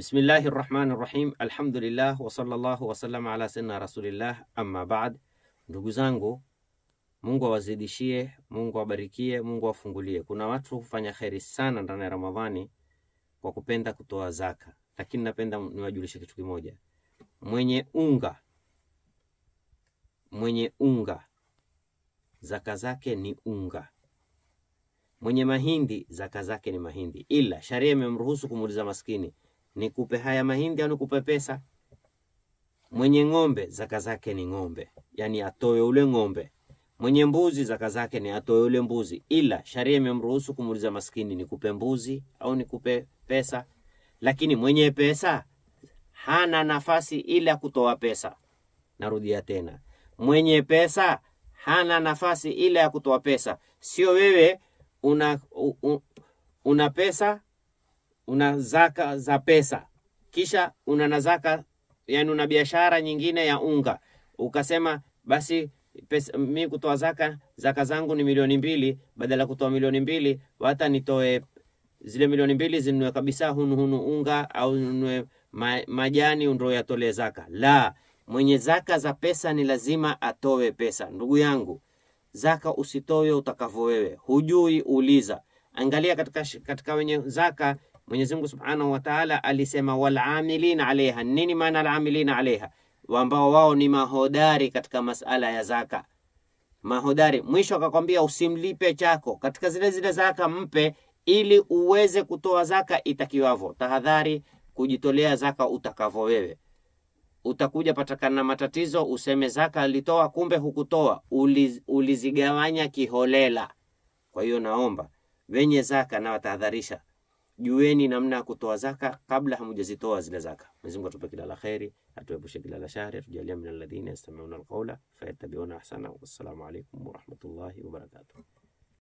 Bismillahi rahmani rahim, alhamdulillah wa sallallahu wasallam ala sayyidina rasulillah, amma baad. Ndugu zangu, Mungu awazidishie, Mungu awabarikie, Mungu afungulie. Kuna watu hufanya kheri sana ndani ya Ramadhani kwa kupenda kutoa zaka, lakini napenda niwajulishe kitu kimoja. Mwenye unga, mwenye unga zaka zake ni unga mwenye mahindi zaka zake ni mahindi, ila sharia imemruhusu kumuuliza maskini nikupe haya mahindi au nikupe pesa? Mwenye ng'ombe zaka zake ni ng'ombe, yani atoe ule ng'ombe. Mwenye mbuzi zaka zake ni atoe ule mbuzi, ila sharia imemruhusu kumuuliza maskini, nikupe mbuzi au nikupe pesa? Lakini mwenye pesa hana nafasi ila kutoa pesa. Narudia tena, mwenye pesa hana nafasi ila ya kutoa pesa. Sio wewe una, u, u, una pesa una zaka za pesa, kisha una nazaka, yani una biashara nyingine ya unga, ukasema basi pesa, mi kutoa zaka, zaka zangu ni milioni mbili, badala kutoa milioni mbili hata nitoe zile milioni mbili zinunue kabisa hunuhunu hunu unga au nunue ma, majani ndo yatolee zaka. La, mwenye zaka za pesa ni lazima atoe pesa. Ndugu yangu, zaka usitoe utakavyo wewe, hujui uliza. Angalia katika, katika wenye zaka Mwenyezi Mungu Subhanahu wa Ta'ala alisema walamilina alaiha. Nini maana alamilina alaiha? Ambao wao ni mahodari katika masala ya zaka, mahodari. Mwisho akakwambia usimlipe chako katika zile zile zaka, mpe ili uweze kutoa zaka itakiwavo Tahadhari kujitolea zaka utakavo wewe. Utakuja patakana na matatizo, useme zaka alitoa, kumbe hukutoa, uliz, ulizigawanya kiholela. Kwa hiyo naomba wenye zaka, watahadharisha jueni namna ya kutoa zaka kabla hamujazitoa zile zaka. Mwenyezi Mungu atupe kila la kheri, atuepushe kila la shari, atujalie min alladhina yastami'una alqawla fayattabi'una ahsana. Wassalamu alaykum wa rahmatullahi wa barakatuh.